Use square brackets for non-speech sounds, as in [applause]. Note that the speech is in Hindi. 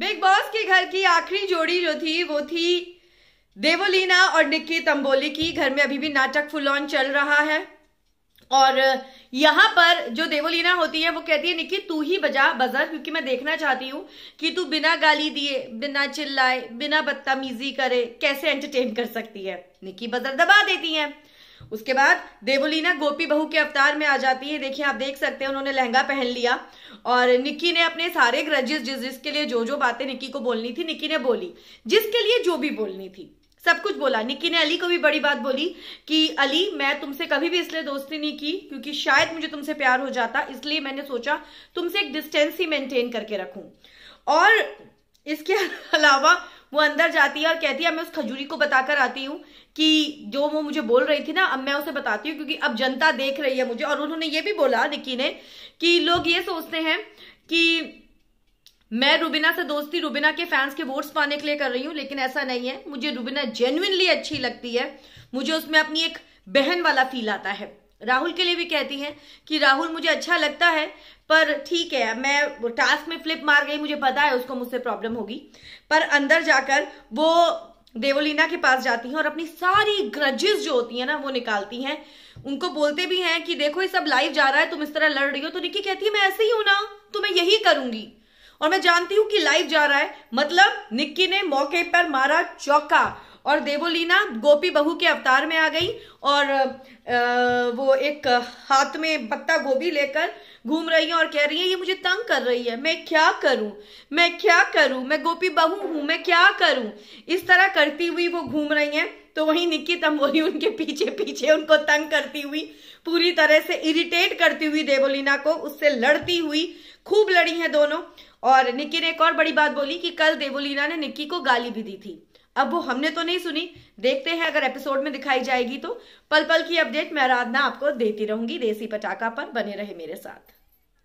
बिग बॉस के घर की आखिरी जोड़ी जो थी वो थी देवोलीना और निक्की तंबोली की घर में अभी भी नाटक फुल ऑन चल रहा है और यहाँ पर जो देवोलीना होती है वो कहती है निक्की तू ही बजा बजर क्योंकि मैं देखना चाहती हूँ कि तू बिना गाली दिए बिना चिल्लाए बिना बदतमीजी करे कैसे एंटरटेन कर सकती है निक्की बजर दबा देती है उसके बाद देवोलीना गोपी बहू के अवतार में आ जाती है देखिए आप देख सकते हैं उन्होंने लहंगा पहन लिया और निक्की ने अपने सारे ग्रजेस जिस जिसके लिए जो जो बातें निक्की को बोलनी थी निक्की ने बोली जिसके लिए जो भी बोलनी थी सब कुछ बोला निक्की ने अली को भी बड़ी बात बोली कि अली मैं तुमसे कभी भी इसलिए दोस्ती नहीं की क्योंकि शायद मुझे तुमसे प्यार हो जाता इसलिए मैंने सोचा तुमसे एक डिस्टेंस ही मेंटेन करके रखूं और इसके [laughs] अलावा वो अंदर जाती है और कहती है मैं उस खजूरी को बताकर आती हूँ कि जो वो मुझे बोल रही थी ना अब मैं उसे बताती हूँ क्योंकि अब जनता देख रही है मुझे और उन्होंने ये भी बोला निकी ने कि लोग ये सोचते हैं कि मैं रुबिना से दोस्ती रुबिना के फैंस के वोट्स पाने के लिए कर रही हूँ लेकिन ऐसा नहीं है मुझे रुबिना जेन्यनली अच्छी लगती है मुझे उसमें अपनी एक बहन वाला फील आता है राहुल के लिए भी कहती हैं कि राहुल मुझे अच्छा लगता है पर ठीक है मैं टास्क में फ्लिप मार गई मुझे पता है उसको मुझसे प्रॉब्लम होगी पर अंदर जाकर वो देवोलीना के पास जाती हैं और अपनी सारी ग्रजेस जो होती हैं ना वो निकालती हैं उनको बोलते भी हैं कि देखो ये सब लाइव जा रहा है तुम इस तरह लड़ रही हो तो निकी कहती है मैं ऐसे ही हूं ना तो मैं यही करूंगी और मैं जानती हूं कि लाइव जा रहा है मतलब निक्की ने मौके पर मारा चौका और देवोलीना गोपी बहू के अवतार में आ गई और वो एक हाथ में पत्ता गोभी लेकर घूम रही है और कह रही है ये मुझे तंग कर रही है मैं क्या करूं मैं क्या करूं मैं गोपी बहू हूं मैं क्या करूं इस तरह करती हुई वो घूम रही है तो वहीं निक्की तंबोली उनके पीछे पीछे उनको तंग करती हुई पूरी तरह से इरिटेट करती हुई देवोलीना को उससे लड़ती हुई खूब लड़ी है दोनों और निक्की ने एक और बड़ी बात बोली कि कल देवोलीना ने निक्की को गाली भी दी थी अब वो हमने तो नहीं सुनी देखते हैं अगर एपिसोड में दिखाई जाएगी तो पल पल की अपडेट मैं आराधना आपको देती रहूंगी देसी पटाखा पर बने रहे मेरे साथ